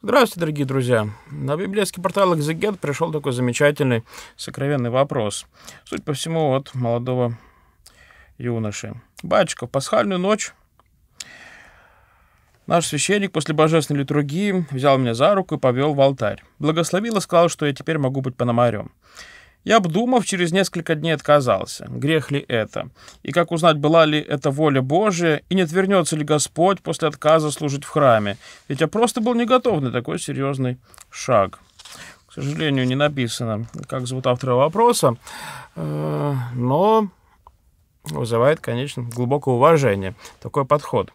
Здравствуйте, дорогие друзья! На библейский портал «Экзегет» пришел такой замечательный, сокровенный вопрос. Суть по всему от молодого юноши. Батюшка, в пасхальную ночь наш священник после божественной литургии взял меня за руку и повел в алтарь. Благословил и сказал, что я теперь могу быть пономарем. И, обдумав, через несколько дней отказался. Грех ли это? И как узнать, была ли это воля Божия, и не отвернется ли Господь после отказа служить в храме? Ведь я просто был не готов на такой серьезный шаг. К сожалению, не написано, как зовут автора вопроса, э, но вызывает, конечно, глубокое уважение такой подход.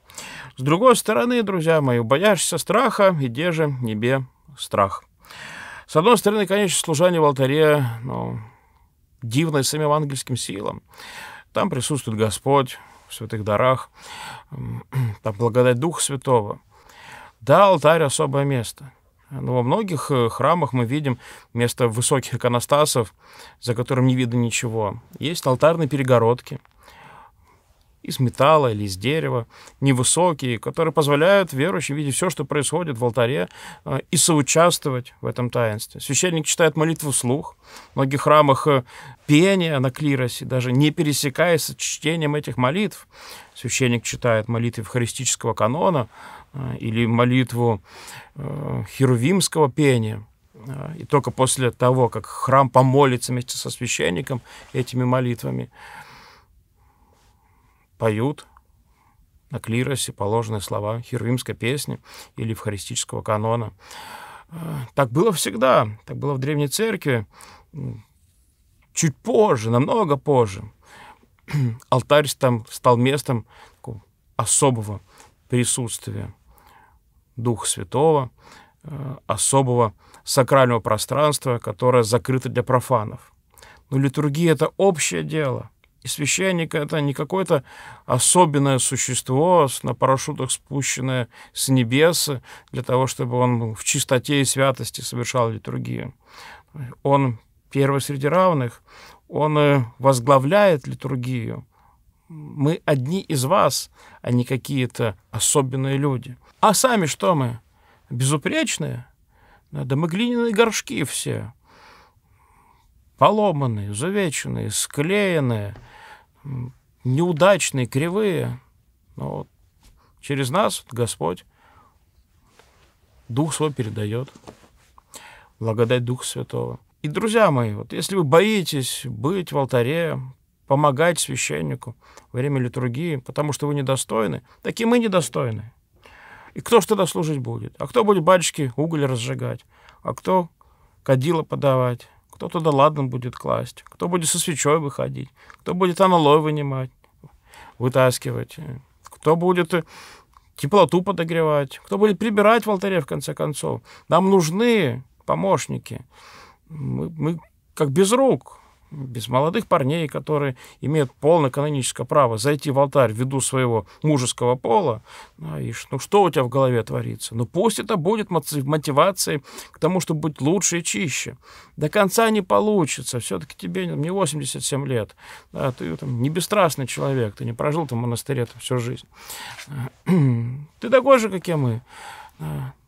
С другой стороны, друзья мои, бояшься страха, где же небе страх. С одной стороны, конечно, служение в алтаре, ну, дивное самим ангельским силам. Там присутствует Господь в святых дарах, там благодать Духа Святого. Да, алтарь — особое место. Но во многих э, храмах мы видим место высоких иконостасов, за которым не видно ничего, есть алтарные перегородки — из металла или из дерева, невысокие, которые позволяют верующим видеть все, что происходит в алтаре, э, и соучаствовать в этом таинстве. Священник читает молитву вслух, в многих храмах э, пение на клиросе, даже не пересекаясь с чтением этих молитв. Священник читает молитвы евхаристического канона э, или молитву херувимского пения – и только после того, как храм помолится вместе со священником этими молитвами, поют на клиросе положенные слова херувимской песни или евхаристического канона. А, так было всегда, так было в Древней Церкви. Чуть позже, намного позже, алтарь там стал местом особого присутствия Духа Святого, э, особого сакрального пространства, которое закрыто для профанов. Но литургия — это общее дело. И священник — это не какое-то особенное существо, на парашютах спущенное с небес, э, для того, чтобы он в чистоте и святости совершал литургию. Он первый среди равных, он э, возглавляет литургию. Мы одни из вас, а не какие-то особенные люди. А сами что мы? Безупречные? Да мы глиняные горшки все, поломанные, завеченные, склеенные — неудачные, кривые. Но вот через нас Господь Дух свой передает. Благодать Духа Святого. И, друзья мои, вот если вы боитесь быть в алтаре, помогать священнику во время литургии, потому что вы недостойны, так и мы недостойны. И кто что тогда служить будет? А кто будет батюшки уголь разжигать? А кто кадила подавать? Кто туда ладан будет класть, кто будет со свечой выходить, кто будет аналой вынимать, вытаскивать, кто будет э, теплоту подогревать, кто будет прибирать в алтаре, в конце концов. Нам нужны помощники. Мы, мы как без рук без молодых парней, которые имеют полное каноническое право зайти в алтарь ввиду своего мужеского пола, ну, а и, ну что у тебя в голове творится? Ну пусть это будет мотивацией к тому, чтобы быть лучше и чище. До конца не получится, все-таки тебе не 87 лет, да, ты там, не бесстрастный человек, ты не прожил там в монастыре там, всю жизнь. Ты такой же, как и мы.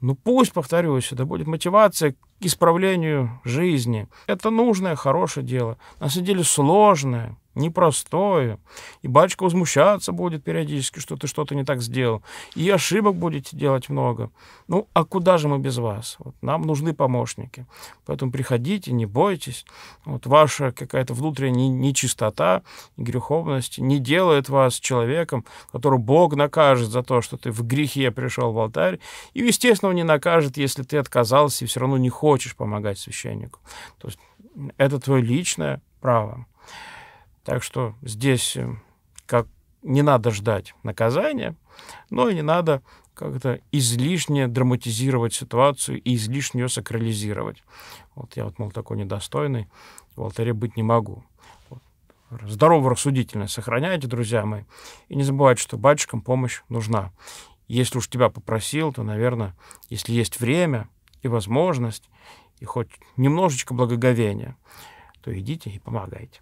Ну пусть, повторюсь, это будет мотивация к исправлению жизни. Это нужное, хорошее дело. На самом деле сложное, непростое. И батюшка возмущаться будет периодически, что ты что-то не так сделал. И ошибок будете делать много. Ну, а куда же мы без вас? Вот, нам нужны помощники. Поэтому приходите, не бойтесь. Вот ваша какая-то внутренняя нечистота, греховность не делает вас человеком, которого Бог накажет за то, что ты в грехе пришел в алтарь. И, естественно, он не накажет, если ты отказался и все равно не хочешь помогать священнику. То есть это твое личное право. Так что здесь эм, как не надо ждать наказания, но и не надо как-то излишне драматизировать ситуацию и излишне ее сакрализировать. Вот я вот, мол, такой недостойный, в алтаре быть не могу. Вот. рассудительное сохраняйте, друзья мои, и не забывайте, что батюшкам помощь нужна. Если уж тебя попросил, то, наверное, если есть время и возможность, и хоть немножечко благоговения, то идите и помогайте.